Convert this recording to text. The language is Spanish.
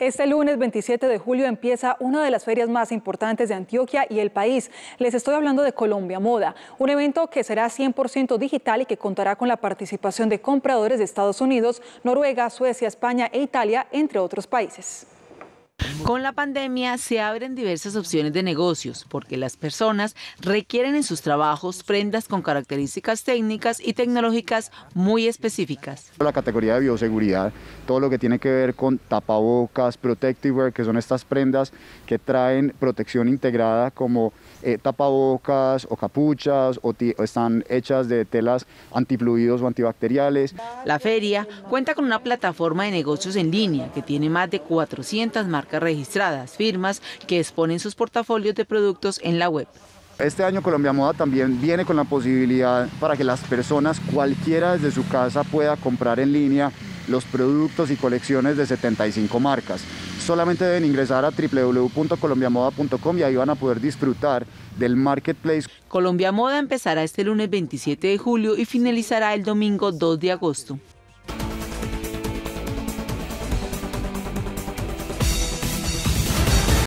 Este lunes 27 de julio empieza una de las ferias más importantes de Antioquia y el país. Les estoy hablando de Colombia Moda, un evento que será 100% digital y que contará con la participación de compradores de Estados Unidos, Noruega, Suecia, España e Italia, entre otros países. Con la pandemia se abren diversas opciones de negocios porque las personas requieren en sus trabajos prendas con características técnicas y tecnológicas muy específicas. La categoría de bioseguridad, todo lo que tiene que ver con tapabocas, protective wear, que son estas prendas que traen protección integrada como eh, tapabocas o capuchas o, están hechas de telas antifluidos o antibacteriales. La feria cuenta con una plataforma de negocios en línea que tiene más de 400 marcas registradas firmas que exponen sus portafolios de productos en la web. Este año Colombia Moda también viene con la posibilidad para que las personas, cualquiera desde su casa, pueda comprar en línea los productos y colecciones de 75 marcas. Solamente deben ingresar a www.colombiamoda.com y ahí van a poder disfrutar del marketplace. Colombia Moda empezará este lunes 27 de julio y finalizará el domingo 2 de agosto.